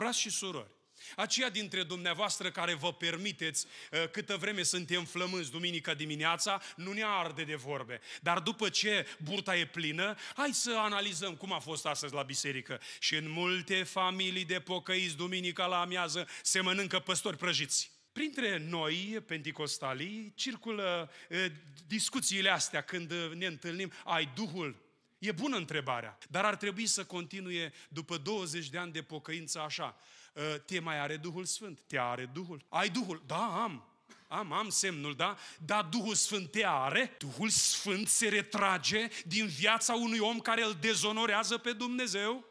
Frați și surori, aceia dintre dumneavoastră care vă permiteți ă, câtă vreme suntem flămânzi duminica dimineața, nu ne arde de vorbe. Dar după ce burta e plină, hai să analizăm cum a fost astăzi la biserică. Și în multe familii de pocăiți duminica la amiază se mănâncă păstori prăjiți. Printre noi, penticostalii, circulă e, ă, discuțiile astea când ă, ne întâlnim. Ai Duhul E bună întrebarea, dar ar trebui să continue după 20 de ani de pocăință așa. Ă, te mai are Duhul Sfânt? Te are Duhul? Ai Duhul? Da, am. Am, am semnul, da? Dar Duhul Sfânt te are? Duhul Sfânt se retrage din viața unui om care îl dezonorează pe Dumnezeu?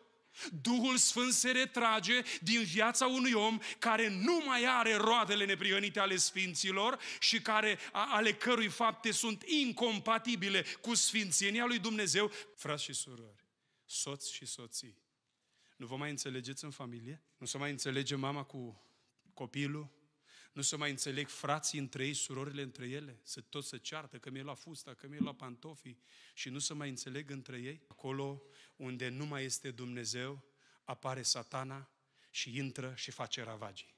Duhul Sfânt se retrage din viața unui om care nu mai are roadele neprionite ale sfinților și care, ale cărui fapte sunt incompatibile cu sfințenia lui Dumnezeu. Frați și surori, soți și soții, nu vă mai înțelegeți în familie? Nu se mai înțelege mama cu copilul? Nu se mai înțeleg frații între ei, surorile între ele? Să tot se ceartă, că mi-e la fusta, că mi-e la pantofii și nu se mai înțeleg între ei? Acolo unde nu mai este Dumnezeu, apare satana și intră și face ravagii.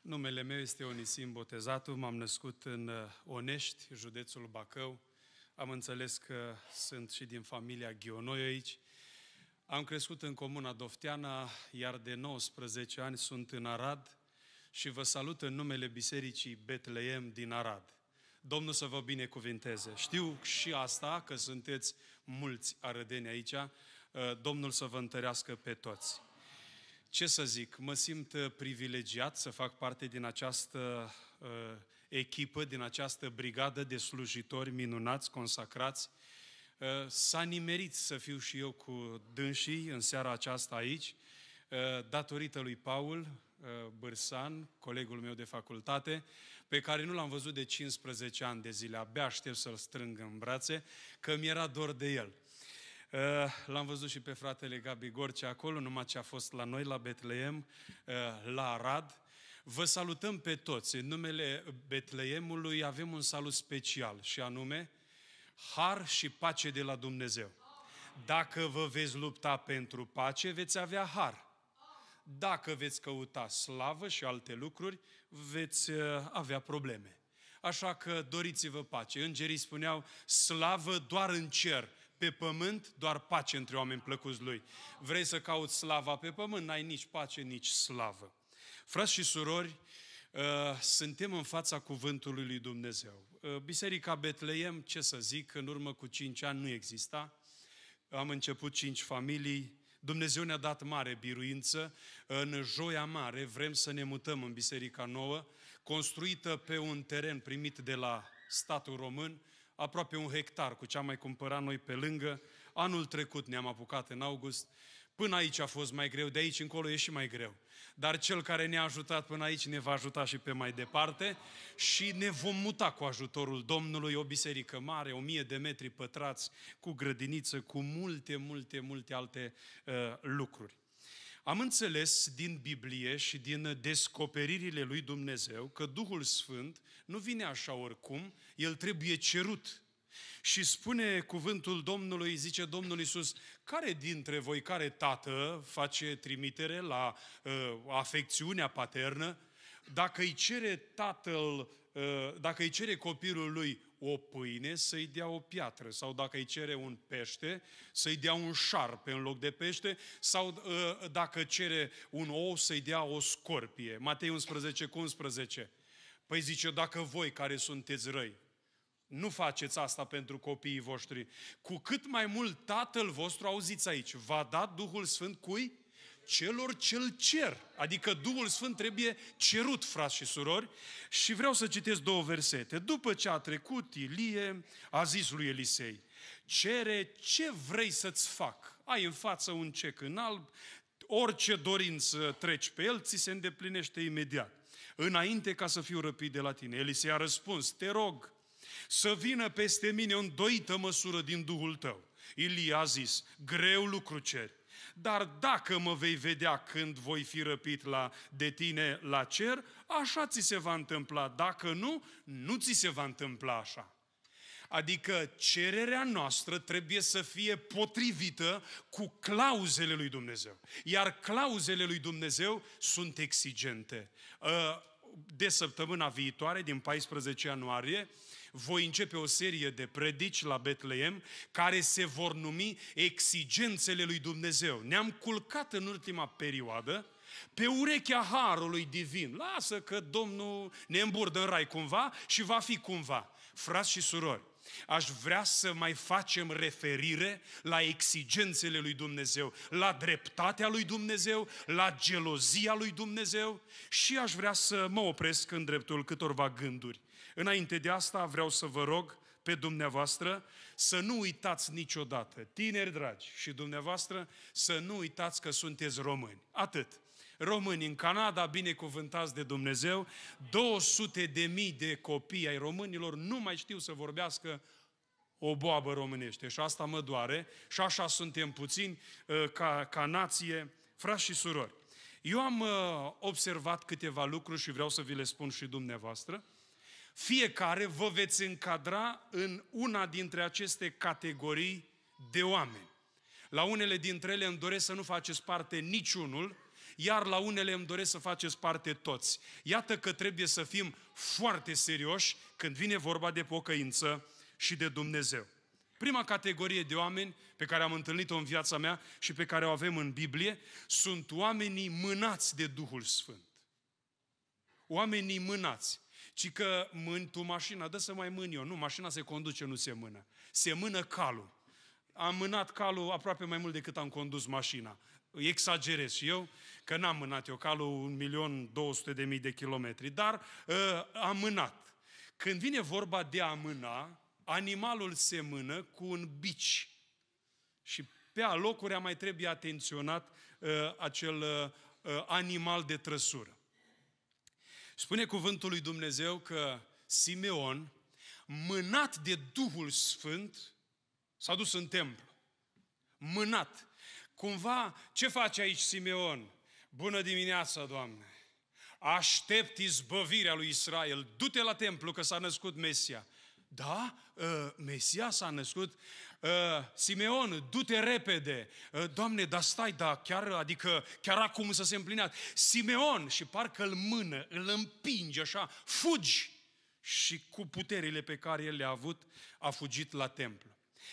Numele meu este Onisim Botezatu, m-am născut în uh, Onești, județul Bacău. Am înțeles că sunt și din familia Ghionoi aici am crescut în comuna Dofteana, iar de 19 ani sunt în Arad și vă salut în numele Bisericii Betleem din Arad. Domnul să vă binecuvinteze. Știu și asta, că sunteți mulți arădeni aici. Uh, Domnul să vă întărească pe toți. Ce să zic, mă simt uh, privilegiat să fac parte din această uh, echipă, din această brigadă de slujitori minunați, consacrați, Uh, s-a nimerit să fiu și eu cu dânsii în seara aceasta aici, uh, datorită lui Paul uh, Bârsan, colegul meu de facultate, pe care nu l-am văzut de 15 ani de zile. Abia aștept să-l strâng în brațe, că mi-era dor de el. L-am văzut și pe fratele Gabi Gorce acolo, numai ce a fost la noi, la Betleem, la Arad. Vă salutăm pe toți. În numele Betleemului avem un salut special și anume har și pace de la Dumnezeu. Dacă vă veți lupta pentru pace, veți avea har. Dacă veți căuta slavă și alte lucruri, veți uh, avea probleme. Așa că doriți-vă pace. Îngerii spuneau, slavă doar în cer, pe pământ doar pace între oameni plăcuți lui. Vrei să cauți slava pe pământ, n-ai nici pace, nici slavă. Frați și surori, uh, suntem în fața cuvântului lui Dumnezeu. Uh, Biserica Betleem, ce să zic, în urmă cu cinci ani nu exista. Am început cinci familii, Dumnezeu ne-a dat mare biruință. În Joia Mare vrem să ne mutăm în Biserica Nouă, construită pe un teren primit de la statul român, aproape un hectar cu ce am mai cumpărat noi pe lângă. Anul trecut ne-am apucat în august Până aici a fost mai greu, de aici încolo e și mai greu. Dar cel care ne-a ajutat până aici ne va ajuta și pe mai departe și ne vom muta cu ajutorul Domnului o biserică mare, o mie de metri pătrați, cu grădiniță, cu multe, multe, multe alte uh, lucruri. Am înțeles din Biblie și din descoperirile lui Dumnezeu că Duhul Sfânt nu vine așa oricum, el trebuie cerut. Și spune cuvântul Domnului, zice Domnul Iisus, care dintre voi, care tată, face trimitere la uh, afecțiunea paternă? Dacă îi cere tatăl, uh, dacă îi cere copilul lui o pâine, să-i dea o piatră, sau dacă îi cere un pește, să-i dea un șarpe în loc de pește, sau ă, dacă cere un ou, să-i dea o scorpie. Matei 11 11. Păi zice, dacă voi care sunteți răi, nu faceți asta pentru copiii voștri. Cu cât mai mult Tatăl vostru, auziți aici, va da Duhul Sfânt cui? Celor ce cer. Adică Duhul Sfânt trebuie cerut, frați și surori. Și vreau să citesc două versete. După ce a trecut Ilie, a zis lui Elisei, cere ce vrei să-ți fac. Ai în față un cec în alb, orice dorință treci pe el, ți se îndeplinește imediat. Înainte ca să fiu răpit de la tine. Elisei a răspuns, te rog, să vină peste mine o îndoită măsură din Duhul tău. Ilie a zis, greu lucru ceri, dar dacă mă vei vedea când voi fi răpit la, de tine la cer, așa ți se va întâmpla. Dacă nu, nu ți se va întâmpla așa. Adică cererea noastră trebuie să fie potrivită cu clauzele lui Dumnezeu. Iar clauzele lui Dumnezeu sunt exigente. Ă, de săptămâna viitoare, din 14 ianuarie, voi începe o serie de predici la Betleem care se vor numi exigențele lui Dumnezeu. Ne-am culcat în ultima perioadă pe urechea harului divin. Lasă că Domnul ne îmburdă în rai cumva și va fi cumva. Frați și surori, aș vrea să mai facem referire la exigențele lui Dumnezeu, la dreptatea lui Dumnezeu, la gelozia lui Dumnezeu și aș vrea să mă opresc în dreptul câtorva gânduri. Înainte de asta vreau să vă rog pe dumneavoastră să nu uitați niciodată, tineri dragi și dumneavoastră, să nu uitați că sunteți români. Atât. Români în Canada, binecuvântați de Dumnezeu, 200 de mii de copii ai românilor nu mai știu să vorbească o boabă românește și asta mă doare și așa suntem puțini ă, ca, ca nație, frați și surori. Eu am ă, observat câteva lucruri și vreau să vi le spun și dumneavoastră. Fiecare vă veți încadra în una dintre aceste categorii de oameni. La unele dintre ele îmi doresc să nu faceți parte niciunul, iar la unele îmi doresc să faceți parte toți. Iată că trebuie să fim foarte serioși când vine vorba de pocăință și de Dumnezeu. Prima categorie de oameni pe care am întâlnit-o în viața mea și pe care o avem în Biblie sunt oamenii mânați de Duhul Sfânt. Oamenii mânați ci că mâni tu mașina, dă să mai mâni eu. Nu, mașina se conduce, nu se mână. Se mână calul. Am mânat calul aproape mai mult decât am condus mașina. Exagerez și eu, că n-am mânat eu calul 1.200.000 de kilometri, dar uh, am mânat. Când vine vorba de a mâna, animalul se mână cu un bici. Și pe alocuri a mai trebuie atenționat uh, acel uh, animal de trăsură. Spune cuvântul lui Dumnezeu că Simeon, mânat de Duhul Sfânt, s-a dus în templu. Mânat. Cumva, ce face aici Simeon? Bună dimineața, Doamne! Aștept izbăvirea lui Israel. Du-te la templu că s-a născut Mesia. Da, uh, Mesia s-a născut. Uh, Simeon, du-te repede. Uh, Doamne, dar stai, da, chiar, adică chiar acum să se împlinească. Simeon, și parcă îl mână, îl împinge așa, fugi. Și cu puterile pe care el le-a avut, a fugit la templu.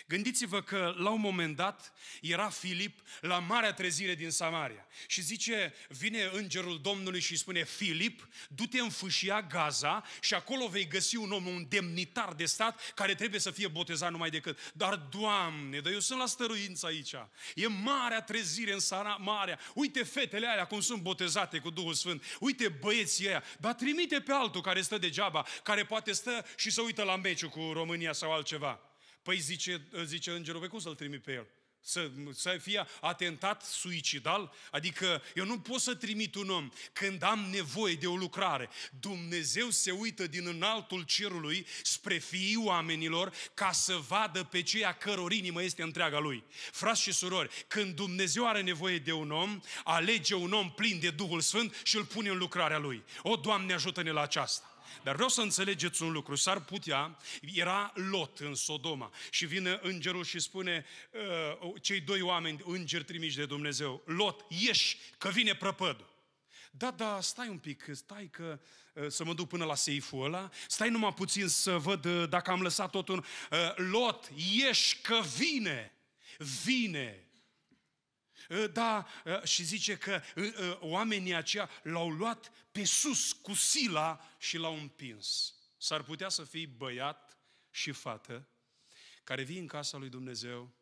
Gândiți-vă că la un moment dat era Filip la marea trezire din Samaria și zice, vine îngerul Domnului și spune, Filip, du-te în fâșia Gaza și acolo vei găsi un om, un demnitar de stat care trebuie să fie botezat numai decât. Dar, Doamne, dar eu sunt la stăruință aici. E marea trezire în Samaria. Uite fetele alea cum sunt botezate cu Duhul Sfânt. Uite băieții ăia. Dar trimite pe altul care stă degeaba, care poate stă și să uită la meciul cu România sau altceva. Păi zice, zice îngerul, pe cum să-l trimit pe el? Să, să fie atentat suicidal? Adică eu nu pot să trimit un om când am nevoie de o lucrare. Dumnezeu se uită din înaltul cerului spre fiii oamenilor ca să vadă pe ceea căror inimă este întreaga lui. Frați și surori, când Dumnezeu are nevoie de un om, alege un om plin de Duhul Sfânt și îl pune în lucrarea lui. O, Doamne, ajută-ne la aceasta! Dar vreau să înțelegeți un lucru. S-ar putea, era Lot în Sodoma și vine îngerul și spune uh, cei doi oameni, îngeri trimiși de Dumnezeu, Lot, ieși, că vine prăpădul. Da, da, stai un pic, stai că ă, să mă duc până la seiful ăla, stai numai puțin să văd ă, dacă am lăsat totul. Lot, ieși că vine, vine Ă, da, ă, și zice că ă, oamenii aceia l-au luat pe sus cu sila și l-au împins. S-ar putea să fii băiat și fată care vii în casa lui Dumnezeu,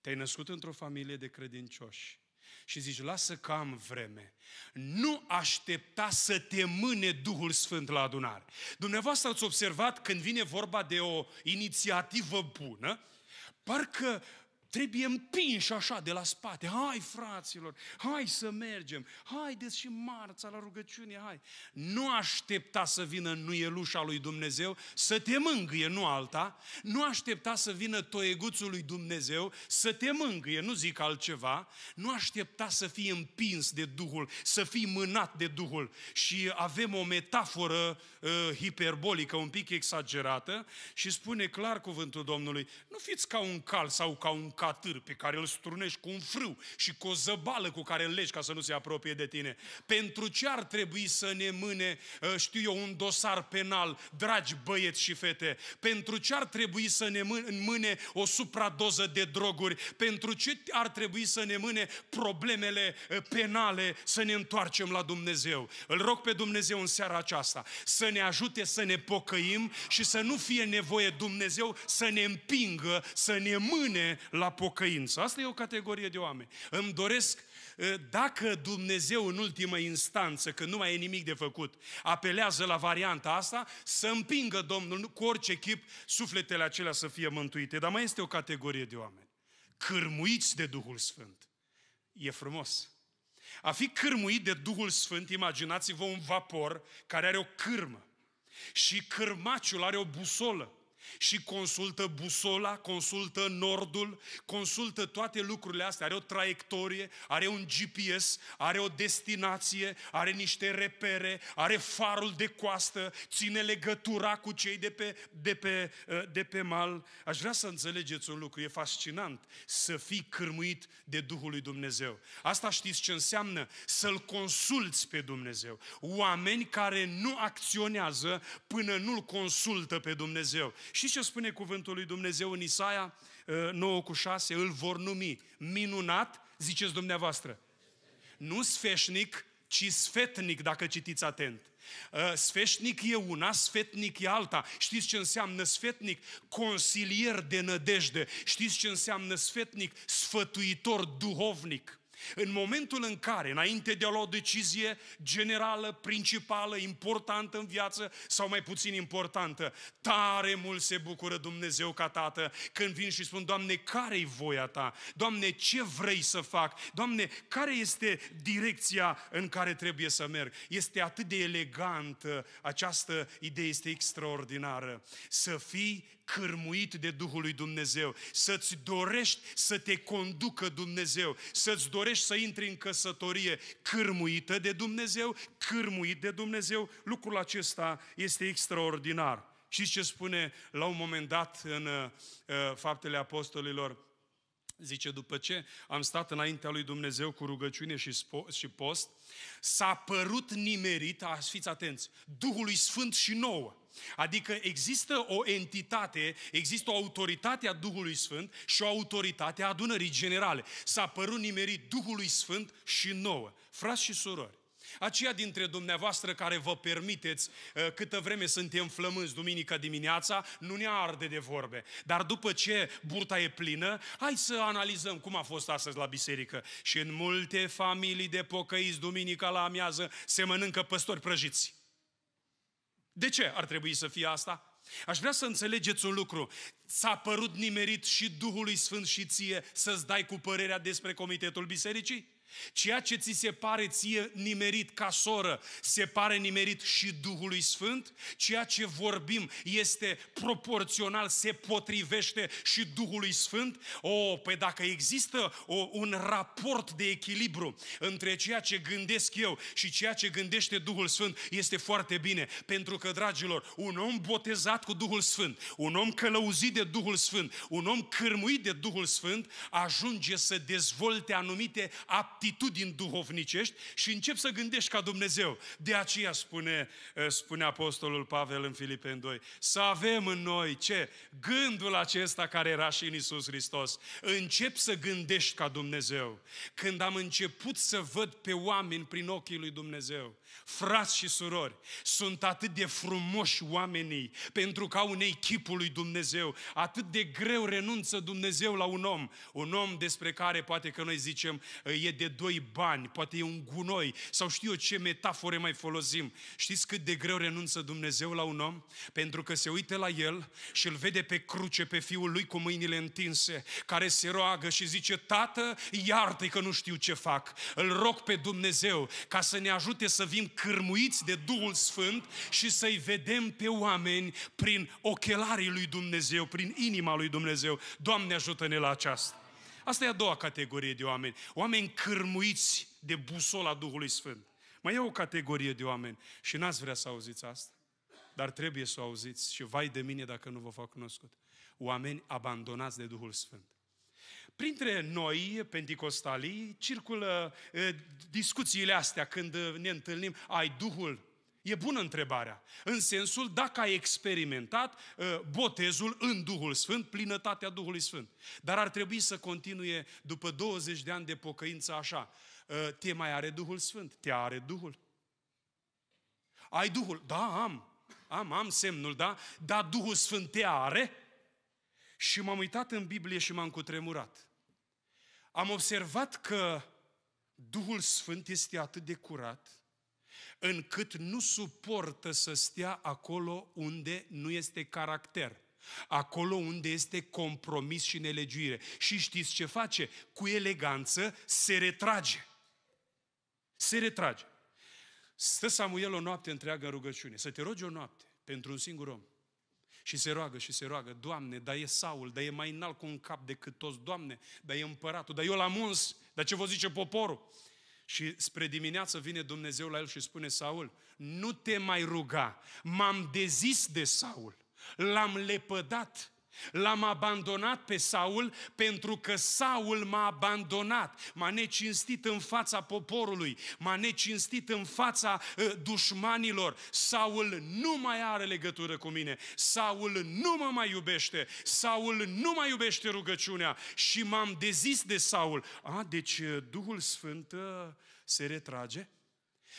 te-ai născut într-o familie de credincioși și zici, lasă că am vreme. Nu aștepta să te mâne Duhul Sfânt la adunare. Dumneavoastră ați observat când vine vorba de o inițiativă bună, parcă Trebuie împinși așa de la spate. Hai, fraților, hai să mergem. Haideți și marța la rugăciune, hai. Nu aștepta să vină nuielușa lui Dumnezeu să te mângâie, nu alta. Nu aștepta să vină toieguțul lui Dumnezeu să te mângâie, nu zic altceva. Nu aștepta să fii împins de Duhul, să fii mânat de Duhul. Și avem o metaforă uh, hiperbolică, un pic exagerată și spune clar cuvântul Domnului, nu fiți ca un cal sau ca un ca pe care îl strunești cu un frâu și cu o zăbală cu care îl legi ca să nu se apropie de tine. Pentru ce ar trebui să ne mâne, ă, știu eu, un dosar penal, dragi băieți și fete? Pentru ce ar trebui să ne mâne o supradoză de droguri? Pentru ce ar trebui să ne mâne problemele ă, penale să ne întoarcem la Dumnezeu? Îl rog pe Dumnezeu în seara aceasta să ne ajute să ne pocăim și să nu fie nevoie Dumnezeu să ne împingă, să ne mâne la pocăință. Asta e o categorie de oameni. Îmi doresc, ă, dacă Dumnezeu în ultimă instanță, că nu mai e nimic de făcut, apelează la varianta asta, să împingă Domnul cu orice chip sufletele acelea să fie mântuite. Dar mai este o categorie de oameni. Cârmuiți de Duhul Sfânt. E frumos. A fi cârmuit de Duhul Sfânt, imaginați-vă un vapor care are o cârmă și cârmaciul are o busolă și consultă busola, consultă nordul, consultă toate lucrurile astea. Are o traiectorie, are un GPS, are o destinație, are niște repere, are farul de coastă, ține legătura cu cei de pe, de pe, ă, de pe mal. Aș vrea să înțelegeți un lucru, e fascinant să fii cârmuit de Duhul lui Dumnezeu. Asta știți ce înseamnă? Să-L consulți pe Dumnezeu. Oameni care nu acționează până nu-L consultă pe Dumnezeu. Și ce spune cuvântul lui Dumnezeu în Isaia 9 ă, cu 6? Îl vor numi minunat, ziceți dumneavoastră. Nu sfeșnic, ci sfetnic, dacă citiți atent. Ă, sfeșnic e una, sfetnic e alta. Știți ce înseamnă sfetnic? Consilier de nădejde. Știți ce înseamnă sfetnic? Sfătuitor duhovnic. În momentul în care, înainte de a lua o decizie generală, principală, importantă în viață sau mai puțin importantă, tare mult se bucură Dumnezeu ca tată când vin și spun, Doamne, care-i voia ta? Doamne, ce vrei să fac? Doamne, care este direcția în care trebuie să merg? Este atât de elegantă această idee, este extraordinară. Să fii cârmuit de Duhul lui Dumnezeu, să-ți dorești să te conducă Dumnezeu, să-ți dorești să intri în căsătorie cârmuită de Dumnezeu, cârmuit de Dumnezeu, lucrul acesta este extraordinar. Și ce spune la un moment dat în uh, uh Faptele Apostolilor? Zice, după ce am stat înaintea lui Dumnezeu cu rugăciune și, spo- și post, s-a părut nimerit, a, fiți atenți, Duhului Sfânt și nouă. Adică există o entitate, există o autoritate a Duhului Sfânt și o autoritate a adunării generale. S-a părut nimerit Duhului Sfânt și nouă. Frați și surori, aceia dintre dumneavoastră care vă permiteți, uh, câtă vreme suntem flămânzi duminica dimineața, nu ne arde de vorbe. Dar după ce burta e plină, hai să analizăm cum a fost astăzi la biserică. Și în multe familii de pocăiți, duminica la amiază, se mănâncă păstori prăjiți. De ce ar trebui să fie asta? Aș vrea să înțelegeți un lucru. S-a părut nimerit și Duhului Sfânt și ție să-ți dai cu părerea despre Comitetul Bisericii? Ceea ce ți se pare ție nimerit ca soră, se pare nimerit și Duhului Sfânt. Ceea ce vorbim este proporțional, se potrivește și Duhului Sfânt. O, oh, păi dacă există o, un raport de echilibru între ceea ce gândesc eu și ceea ce gândește Duhul Sfânt, este foarte bine. Pentru că, dragilor, un om botezat cu Duhul Sfânt, un om călăuzit de Duhul Sfânt, un om cârmuit de Duhul Sfânt, ajunge să dezvolte anumite aptitudini atitudini duhovnicești și încep să gândești ca Dumnezeu. De aceea spune, eh, spune Apostolul Pavel în Filipeni 2, să avem în noi ce? Gândul acesta care era și în Isus Hristos. Încep să gândești ca Dumnezeu. Când am început să văd pe oameni prin ochii lui Dumnezeu, Frați și surori, sunt atât de frumoși oamenii pentru că au unei chipul lui Dumnezeu. Atât de greu renunță Dumnezeu la un om. Un om despre care poate că noi zicem ă, e de doi bani, poate e un gunoi sau știu eu ce metafore mai folosim. Știți cât de greu renunță Dumnezeu la un om? Pentru că se uită la el și îl vede pe cruce pe fiul lui cu mâinile întinse, care se roagă și zice, Tată, iartă că nu știu ce fac. Îl rog pe Dumnezeu ca să ne ajute să vin fim cârmuiți de Duhul Sfânt și să-i vedem pe oameni prin ochelarii lui Dumnezeu, prin inima lui Dumnezeu. Doamne, ajută-ne la aceasta! Asta e a doua categorie de oameni. Oameni cârmuiți de busola Duhului Sfânt. Mai e o categorie de oameni și n-ați vrea să auziți asta, dar trebuie să o auziți și vai de mine dacă nu vă fac cunoscut. Oameni abandonați de Duhul Sfânt. Printre noi, pentecostalii, circulă e, discuțiile astea când ne întâlnim. Ai Duhul? E bună întrebarea. În sensul dacă ai experimentat e, botezul în Duhul Sfânt, plinătatea Duhului Sfânt. Dar ar trebui să continue după 20 de ani de pocăință așa. E, te mai are Duhul Sfânt? Te are Duhul? Ai Duhul? Da, am. Am, am semnul, da? Dar Duhul Sfânt te are? Și m-am uitat în Biblie și m-am cutremurat. Am observat că Duhul Sfânt este atât de curat încât nu suportă să stea acolo unde nu este caracter acolo unde este compromis și nelegiuire. Și știți ce face? Cu eleganță se retrage. Se retrage. Stă Samuel o noapte întreagă în rugăciune. Să te rogi o noapte pentru un singur om. Și se roagă și se roagă, Doamne, dar e Saul, dar e mai înalt cu un cap decât toți, Doamne, dar e împăratul, dar eu l-am uns, dar ce vă zice poporul? Și spre dimineață vine Dumnezeu la el și spune, Saul, nu te mai ruga, m-am dezis de Saul, l-am lepădat, L-am abandonat pe Saul pentru că Saul m-a abandonat, m-a necinstit în fața poporului, m-a necinstit în fața uh, dușmanilor. Saul nu mai are legătură cu mine, Saul nu mă mai iubește, Saul nu mai iubește rugăciunea și m-am dezis de Saul. A, deci ă, Duhul Sfânt uh, se retrage?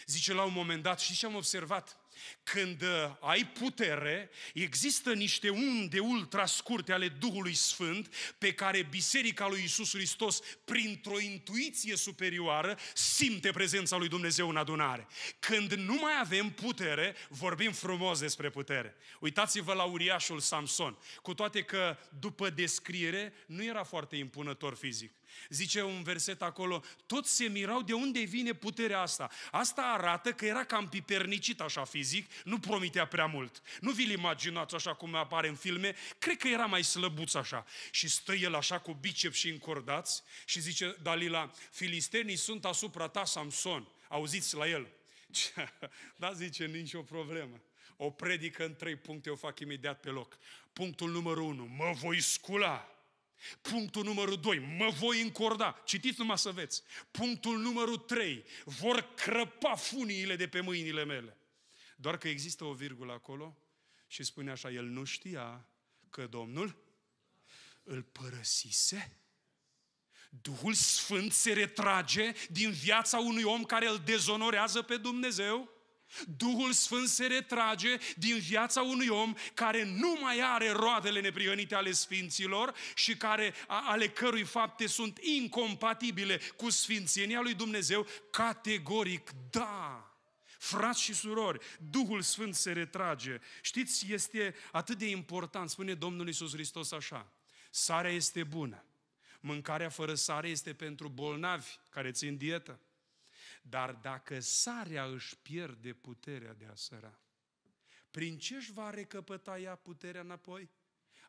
Zice la un moment dat, și ce am observat? când uh, ai putere, există niște unde ultra scurte ale Duhului Sfânt pe care Biserica lui Isus Hristos, printr-o intuiție superioară, simte prezența lui Dumnezeu în adunare. Când nu mai avem putere, vorbim frumos despre putere. Uitați-vă la uriașul Samson, cu toate că după descriere nu era foarte impunător fizic. Zice un verset acolo, toți se mirau de unde vine puterea asta. Asta arată că era cam pipernicit așa fizic, nu promitea prea mult. Nu vi-l imaginați așa cum apare în filme, cred că era mai slăbuț așa. Și stă el așa cu bicep și încordați și zice Dalila, filistenii sunt asupra ta, Samson. Auziți la el. da, zice, nicio problemă. O predică în trei puncte, o fac imediat pe loc. Punctul numărul unu, mă voi scula. Punctul numărul 2, mă voi încorda. Citiți numai să veți. Punctul numărul 3, vor crăpa funiile de pe mâinile mele. Doar că există o virgulă acolo și spune așa, el nu știa că Domnul îl părăsise. Duhul Sfânt se retrage din viața unui om care îl dezonorează pe Dumnezeu Duhul Sfânt se retrage din viața unui om care nu mai are roadele neprihănite ale Sfinților și care, ale cărui fapte sunt incompatibile cu Sfințenia lui Dumnezeu, categoric da. Frați și surori, Duhul Sfânt se retrage. Știți, este atât de important, spune Domnul Iisus Hristos așa, sarea este bună, mâncarea fără sare este pentru bolnavi care țin dietă. Dar dacă sarea își pierde puterea de a săra, prin ce își va recăpăta ea puterea înapoi?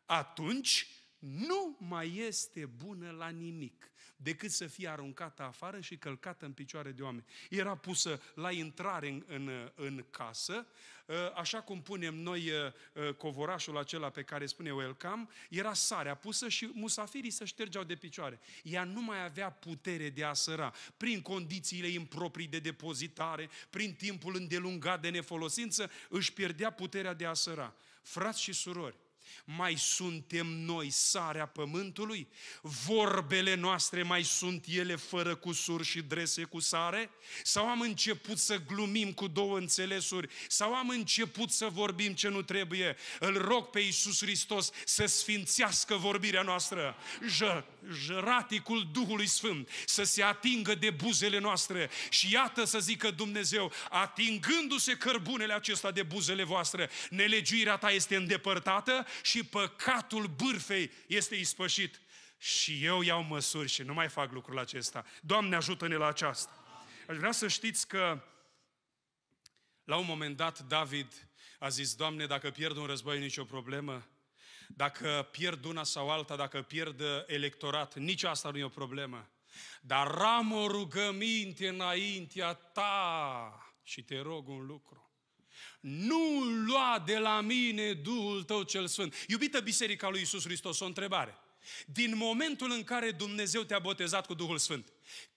Atunci nu mai este bună la nimic decât să fie aruncată afară și călcată în picioare de oameni. Era pusă la intrare în, în, în casă, ă, așa cum punem noi ă, ă, covorașul acela pe care spune welcome, era sarea pusă și musafirii se ștergeau de picioare. Ea nu mai avea putere de a săra prin condițiile improprii de depozitare, prin timpul îndelungat de nefolosință, își pierdea puterea de a săra. Frați și surori, mai suntem noi sarea pământului? Vorbele noastre mai sunt ele fără cusuri și drese cu sare? Sau am început să glumim cu două înțelesuri? Sau am început să vorbim ce nu trebuie? Îl rog pe Iisus Hristos să sfințească vorbirea noastră, jă, jăraticul Duhului Sfânt, să se atingă de buzele noastre și iată să zică Dumnezeu, atingându-se cărbunele acesta de buzele voastre, nelegiuirea ta este îndepărtată și păcatul bârfei este ispășit. Și eu iau măsuri și nu mai fac lucrul acesta. Doamne, ajută-ne la aceasta. Aș vrea să știți că la un moment dat David a zis, Doamne, dacă pierd un război, nicio problemă. Dacă pierd una sau alta, dacă pierd electorat, nici asta nu e o problemă. Dar am o rugăminte înaintea ta și te rog un lucru nu lua de la mine Duhul tău cel Sfânt. Iubită Biserica lui Isus Hristos, o întrebare. Din momentul în care Dumnezeu te-a botezat cu Duhul Sfânt,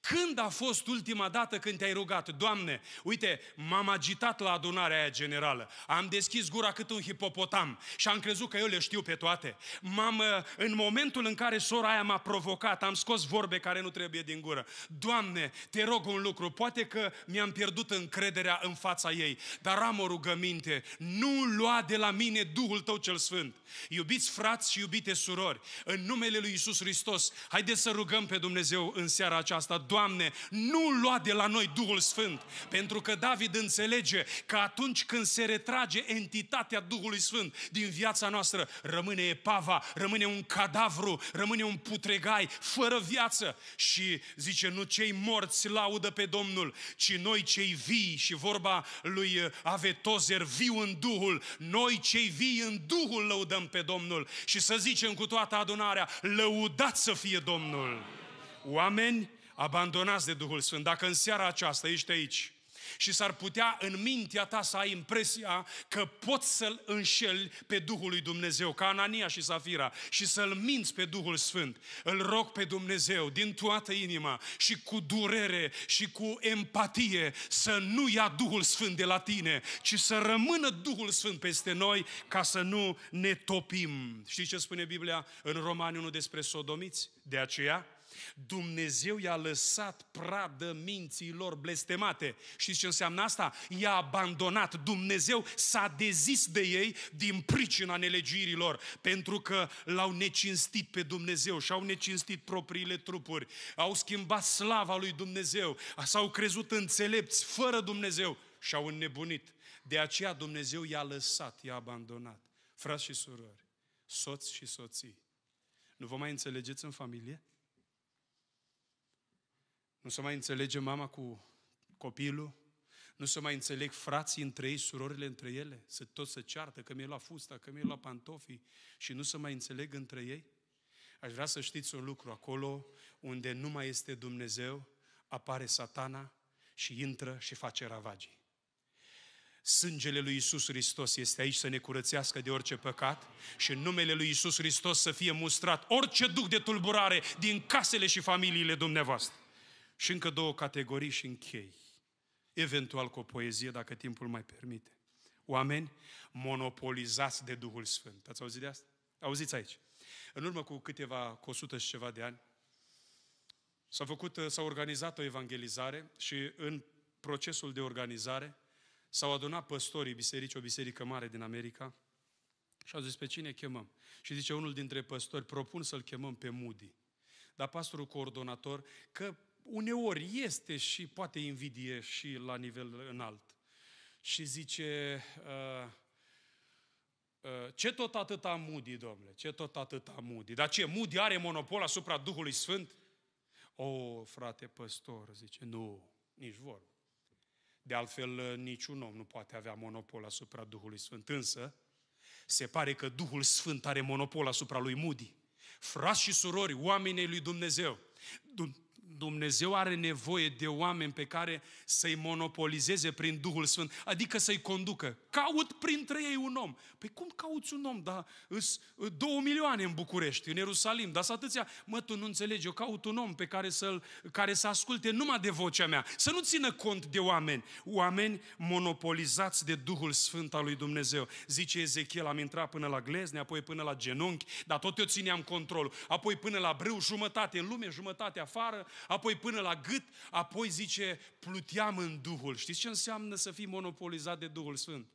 când a fost ultima dată când te-ai rugat? Doamne, uite, m-am agitat la adunarea aia generală, am deschis gura cât un hipopotam și am crezut că eu le știu pe toate. M-am, uh, în momentul în care sora aia m-a provocat, am scos vorbe care nu trebuie din gură. Doamne, te rog un lucru, poate că mi-am pierdut încrederea în fața ei, dar am o rugăminte, nu lua de la mine Duhul Tău cel Sfânt. Iubiți frați și iubite surori, în numele Lui Isus Hristos, haideți să rugăm pe Dumnezeu în seara aceasta aceasta, Doamne, nu lua de la noi Duhul Sfânt. Pentru că David înțelege că atunci când se retrage entitatea Duhului Sfânt din viața noastră, rămâne epava, rămâne un cadavru, rămâne un putregai, fără viață. Și zice, nu cei morți laudă pe Domnul, ci noi cei vii și vorba lui Avetozer, viu în Duhul, noi cei vii în Duhul lăudăm pe Domnul și să zicem cu toată adunarea, lăudați să fie Domnul. Oameni abandonați de Duhul Sfânt. Dacă în seara aceasta ești aici și s-ar putea în mintea ta să ai impresia că poți să-L înșeli pe Duhul lui Dumnezeu, ca Anania și Safira, și să-L minți pe Duhul Sfânt. Îl rog pe Dumnezeu din toată inima și cu durere și cu empatie să nu ia Duhul Sfânt de la tine, ci să rămână Duhul Sfânt peste noi ca să nu ne topim. Știi ce spune Biblia în Romani 1 despre sodomiți? De aceea, Dumnezeu i-a lăsat pradă lor blestemate. Știți ce înseamnă asta? I-a abandonat. Dumnezeu s-a dezis de ei din pricina nelegirilor, pentru că l-au necinstit pe Dumnezeu și au necinstit propriile trupuri. Au schimbat slava lui Dumnezeu, s-au crezut înțelepți fără Dumnezeu și au înnebunit. De aceea Dumnezeu i-a lăsat, i-a abandonat. Frați și surori, soți și soții, nu vă mai înțelegeți în familie? Nu se mai înțelege mama cu copilul, nu se mai înțeleg frații între ei, surorile între ele, să tot să ceartă, că mi-e la fusta, că mi-e la pantofii și nu se mai înțeleg între ei? Aș vrea să știți un lucru, acolo unde nu mai este Dumnezeu, apare satana și intră și face ravagii. Sângele lui Isus Hristos este aici să ne curățească de orice păcat și în numele lui Isus Hristos să fie mustrat orice duc de tulburare din casele și familiile dumneavoastră și încă două categorii și închei. Eventual cu o poezie, dacă timpul mai permite. Oameni monopolizați de Duhul Sfânt. Ați auzit de asta? Auziți aici. În urmă cu câteva, cu 100 și ceva de ani, s-a, făcut, uh, s-a organizat o evangelizare și în procesul de organizare s-au adunat păstorii biserici, o biserică mare din America, și au zis, pe cine chemăm? Și zice unul dintre păstori, propun să-l chemăm pe Moody. Dar pastorul coordonator, că uneori este și poate invidie și la nivel înalt. Și zice, uh, uh, ce tot atâta Moody, domnule, ce tot atâta Moody? Dar ce, Moody are monopol asupra Duhului Sfânt? O, frate păstor, zice, nu, nici vorbă. De altfel, uh, niciun om nu poate avea monopol asupra Duhului Sfânt, însă se pare că Duhul Sfânt are monopol asupra lui Moody. Frați și surori, oamenii lui Dumnezeu, Dumnezeu are nevoie de oameni pe care să-i monopolizeze prin Duhul Sfânt, adică să-i conducă. Caut printre ei un om. Păi cum cauți un om? Da, îs două milioane în București, în Ierusalim, dar să atâția. Mă, tu nu înțelegi, eu caut un om pe care să, care să asculte numai de vocea mea, să nu țină cont de oameni. Oameni monopolizați de Duhul Sfânt al lui Dumnezeu. Zice Ezechiel, am intrat până la glezne, apoi până la genunchi, dar tot eu țineam controlul. Apoi până la brâu, jumătate în lume, jumătate afară, apoi până la gât, apoi zice, pluteam în Duhul. Știți ce înseamnă să fii monopolizat de Duhul Sfânt?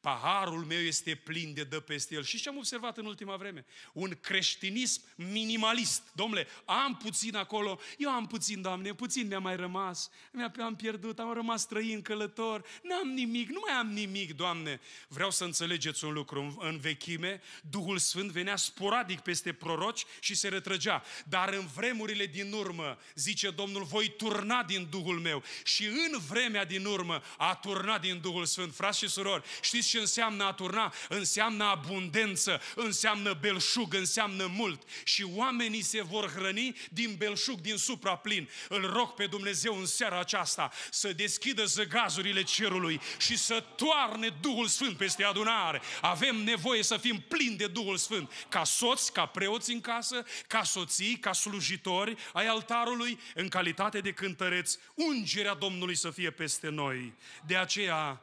Paharul meu este plin de dă peste el. Și ce am observat în ultima vreme? Un creștinism minimalist. Domnule, am puțin acolo, eu am puțin, Doamne, puțin mi-a mai rămas, mi-am pierdut, am rămas străin, călător, n-am nimic, nu mai am nimic, Doamne. Vreau să înțelegeți un lucru. În vechime, Duhul Sfânt venea sporadic peste proroci și se retrăgea. Dar în vremurile din urmă, zice Domnul, voi turna din Duhul meu. Și în vremea din urmă a turnat din Duhul Sfânt, frați și surori. Știți ce înseamnă a turna? Înseamnă abundență, înseamnă belșug, înseamnă mult. Și oamenii se vor hrăni din belșug, din supraplin. Îl rog pe Dumnezeu în seara aceasta să deschidă zăgazurile cerului și să toarne Duhul Sfânt peste adunare. Avem nevoie să fim plini de Duhul Sfânt, ca soți, ca preoți în casă, ca soții, ca slujitori ai altarului, în calitate de cântăreți. Ungerea Domnului să fie peste noi. De aceea,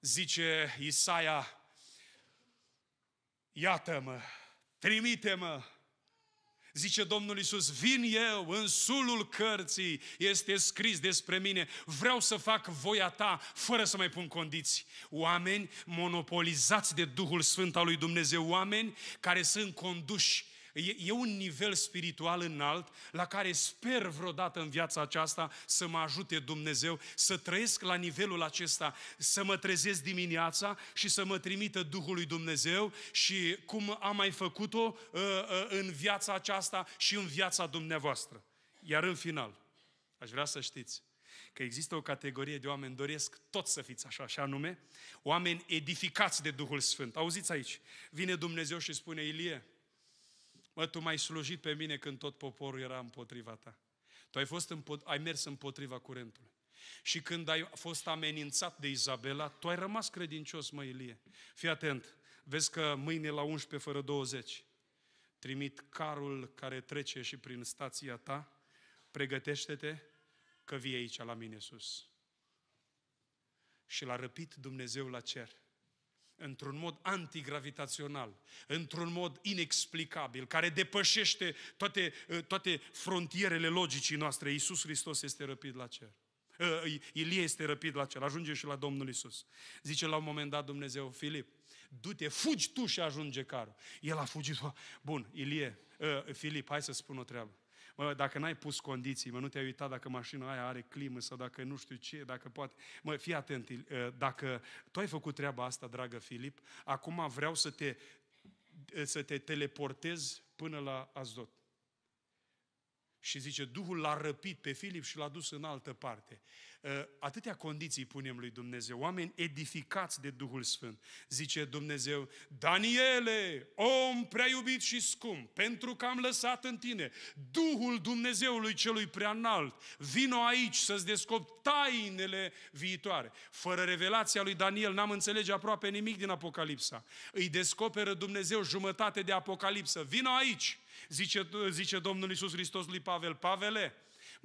zice Isaia, iată-mă, trimite-mă, Zice Domnul Isus, vin eu în sulul cărții, este scris despre mine, vreau să fac voia ta, fără să mai pun condiții. Oameni monopolizați de Duhul Sfânt al lui Dumnezeu, oameni care sunt conduși E, e un nivel spiritual înalt la care sper vreodată în viața aceasta să mă ajute Dumnezeu să trăiesc la nivelul acesta, să mă trezesc dimineața și să mă trimită Duhului Dumnezeu și cum am mai făcut-o uh, uh, în viața aceasta și în viața dumneavoastră. Iar în final, aș vrea să știți că există o categorie de oameni, doresc tot să fiți așa, așa nume, oameni edificați de Duhul Sfânt. Auziți aici, vine Dumnezeu și spune, Ilie, Mă, tu m-ai slujit pe mine când tot poporul era împotriva ta. Tu ai, fost împo- ai mers împotriva curentului. Și când ai fost amenințat de Izabela, tu ai rămas credincios, mă, Ilie. Fii atent, vezi că mâine la 11 fără 20 trimit carul care trece și prin stația ta, pregătește-te că vii aici la mine sus. Și l-a răpit Dumnezeu la cer într-un mod antigravitațional, într-un mod inexplicabil, care depășește toate, eh, toate frontierele logicii noastre. Iisus Hristos este răpit la cer. Eh, Ilie este răpit la cer, ajunge și la Domnul Isus. Zice la un moment dat Dumnezeu, Filip, du-te, fugi tu și ajunge carul. El a fugit. Bun, Ilie, eh, Filip, hai să spun o treabă mă, dacă n-ai pus condiții, mă, nu te-ai uitat dacă mașina aia are climă sau dacă nu știu ce, dacă poate. Mă, fii atent, ă, dacă tu ai făcut treaba asta, dragă Filip, acum vreau să te, să te teleportez până la Azdot. Și zice, Duhul l-a răpit pe Filip și l-a dus în altă parte. Ă, atâtea condiții punem lui Dumnezeu, oameni edificați de Duhul Sfânt. Zice Dumnezeu, Daniele, om prea iubit și scump, pentru că am lăsat în tine Duhul Dumnezeului celui prea înalt, vino aici să-ți descopi tainele viitoare. Fără revelația lui Daniel n-am înțelege aproape nimic din Apocalipsa. Îi descoperă Dumnezeu jumătate de Apocalipsă. Vino aici! Zice, zice Domnul Iisus Hristos lui Pavel, Pavele,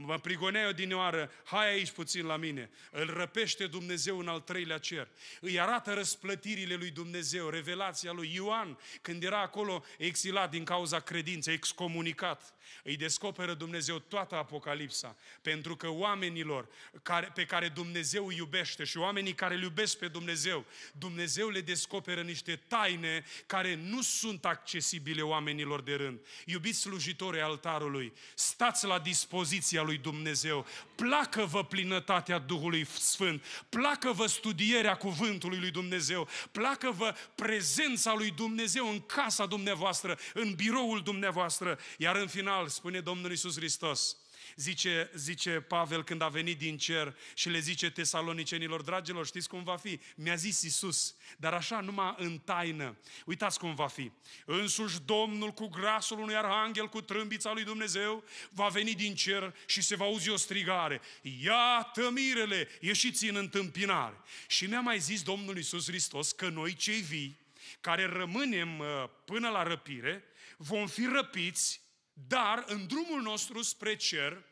mă din oară, hai aici puțin la mine. Îl răpește Dumnezeu în al treilea cer. Îi arată răsplătirile lui Dumnezeu, revelația lui Ioan, când era acolo exilat din cauza credinței, excomunicat. Îi descoperă Dumnezeu toată Apocalipsa, pentru că oamenilor care, pe care Dumnezeu îi iubește și oamenii care îl iubesc pe Dumnezeu, Dumnezeu le descoperă niște taine care nu sunt accesibile oamenilor de rând. Iubiți slujitorii altarului, stați la dispoziția lui lui Dumnezeu. Placă-vă plinătatea Duhului Sfânt. Placă-vă studierea cuvântului lui Dumnezeu. Placă-vă prezența lui Dumnezeu în casa dumneavoastră, în biroul dumneavoastră. Iar în final, spune Domnul Isus Hristos, Zice, zice Pavel când a venit din cer și le zice tesalonicenilor, dragilor, știți cum va fi? Mi-a zis Isus, dar așa numai în taină. Uitați cum va fi. Însuși Domnul cu grasul unui arhanghel, cu trâmbița lui Dumnezeu, va veni din cer și se va auzi o strigare. Iată mirele, ieșiți în întâmpinare. Și mi-a mai zis Domnul Isus Hristos că noi cei vii, care rămânem uh, până la răpire, vom fi răpiți dar în drumul nostru spre cer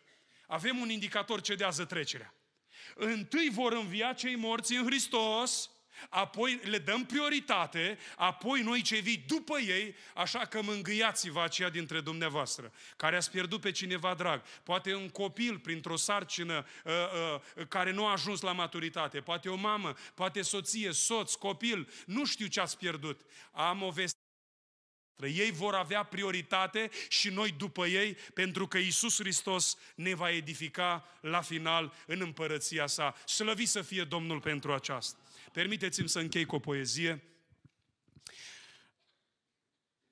avem un indicator ce dează trecerea. Întâi vor învia cei morți în Hristos, apoi le dăm prioritate, apoi noi cei vii după ei, așa că mângâiați-vă aceia dintre dumneavoastră, care ați pierdut pe cineva drag, poate un copil printr-o sarcină uh, uh, care nu a ajuns la maturitate, poate o mamă, poate soție, soț, copil, nu știu ce ați pierdut. Am o veste noastră. Ei vor avea prioritate și noi după ei, pentru că Isus Hristos ne va edifica la final în împărăția sa. Slăvi să fie Domnul pentru aceasta. Permiteți-mi să închei cu o poezie.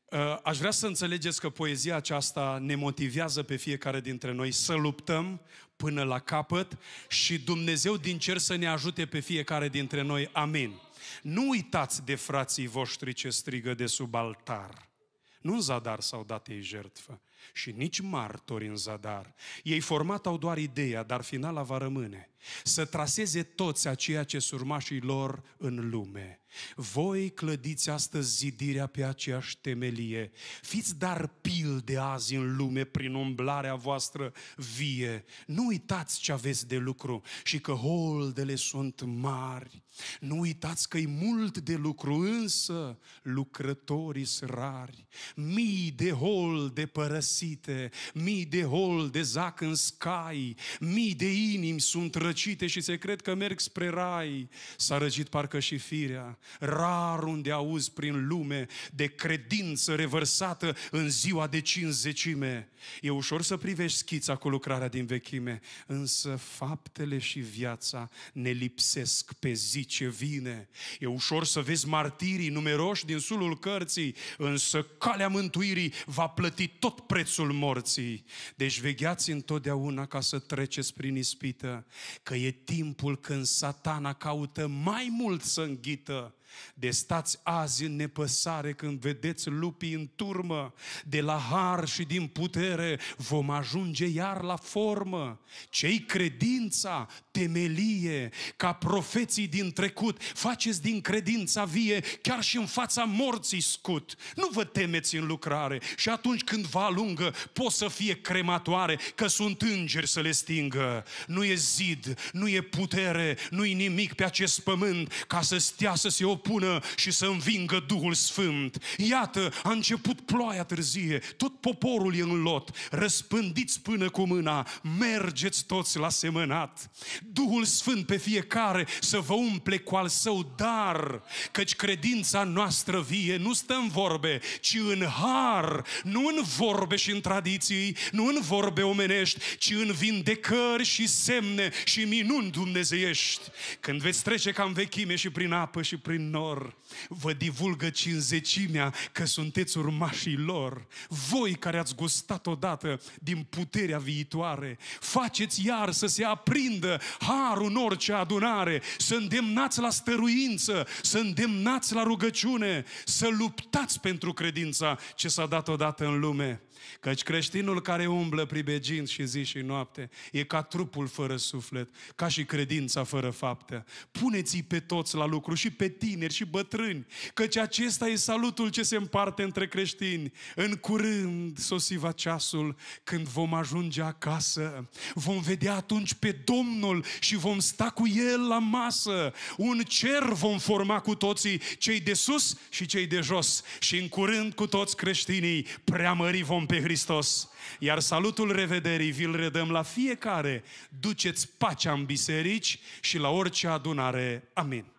Uh, aș vrea să înțelegeți că poezia aceasta ne motivează pe fiecare dintre noi să luptăm până la capăt și Dumnezeu din cer să ne ajute pe fiecare dintre noi. Amin. Nu uitați de frații voștri ce strigă de sub altar. Nu în zadar s-au dat ei jertfă și nici martori în zadar. Ei format au doar ideea, dar finala va rămâne să traseze toți aceia ce urmașii lor în lume. Voi clădiți astăzi zidirea pe aceeași temelie. Fiți dar pil de azi în lume prin umblarea voastră vie. Nu uitați ce aveți de lucru și că holdele sunt mari. Nu uitați că e mult de lucru, însă lucrătorii sunt rari. Mii de holde părăsite, mii de holde zac în scai, mii de inimi sunt răcite răcite și se cred că merg spre rai. S-a răcit parcă și firea. Rar unde auzi prin lume de credință revărsată în ziua de cinzecime. E ușor să privești schița cu lucrarea din vechime, însă faptele și viața ne lipsesc pe zi ce vine. E ușor să vezi martirii numeroși din sulul cărții, însă calea mântuirii va plăti tot prețul morții. Deci vegheați întotdeauna ca să treceți prin ispită că e timpul când satana caută mai mult să înghită de stați azi în nepăsare când vedeți lupii în turmă, de la har și din putere vom ajunge iar la formă. Cei credința, temelie, ca profeții din trecut, faceți din credința vie, chiar și în fața morții scut. Nu vă temeți în lucrare și atunci când vă alungă, pot să fie crematoare, că sunt îngeri să le stingă. Nu e zid, nu e putere, nu e nimic pe acest pământ ca să stea să se opună și să învingă Duhul Sfânt. Iată, a început ploaia târzie, tot poporul e în lot, răspândiți până cu mâna, mergeți toți la semănat. Duhul Sfânt pe fiecare să vă umple cu al său dar, căci credința noastră vie nu stă în vorbe, ci în har, nu în vorbe și în tradiții, nu în vorbe omenești, ci în vindecări și semne și minuni dumnezeiești. Când veți trece ca în vechime și prin apă și prin nor. Vă divulgă cinzecimea că sunteți urmașii lor. Voi care ați gustat odată din puterea viitoare, faceți iar să se aprindă harul în orice adunare, să îndemnați la stăruință, să îndemnați la rugăciune, să luptați pentru credința ce s-a dat odată în lume. Căci creștinul care umblă pribegind și zi și noapte e ca trupul fără suflet, ca și credința fără fapte. Puneți-i pe toți la lucru și pe tine tineri și bătrâni, căci acesta e salutul ce se împarte între creștini. În curând sosiva ceasul când vom ajunge acasă. Vom vedea atunci pe Domnul și vom sta cu El la masă. Un cer vom forma cu toții, cei de sus și cei de jos. Și în curând cu toți creștinii preamării vom pe Hristos. Iar salutul revederii vi-l redăm la fiecare. Duceți pacea în biserici și la orice adunare. Amin.